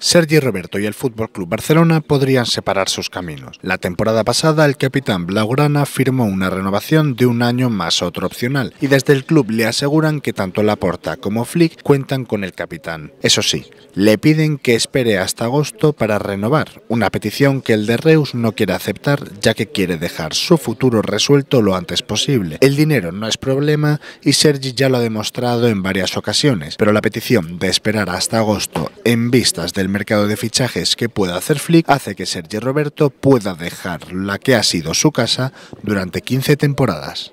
Sergi Roberto y el Fútbol Club Barcelona podrían separar sus caminos. La temporada pasada, el capitán Blaugrana firmó una renovación de un año más otro opcional, y desde el club le aseguran que tanto la Laporta como Flick cuentan con el capitán. Eso sí, le piden que espere hasta agosto para renovar, una petición que el de Reus no quiere aceptar, ya que quiere dejar su futuro resuelto lo antes posible. El dinero no es problema y Sergi ya lo ha demostrado en varias ocasiones, pero la petición de esperar hasta agosto en vistas del el mercado de fichajes que pueda hacer Flick hace que Sergio Roberto pueda dejar la que ha sido su casa durante 15 temporadas.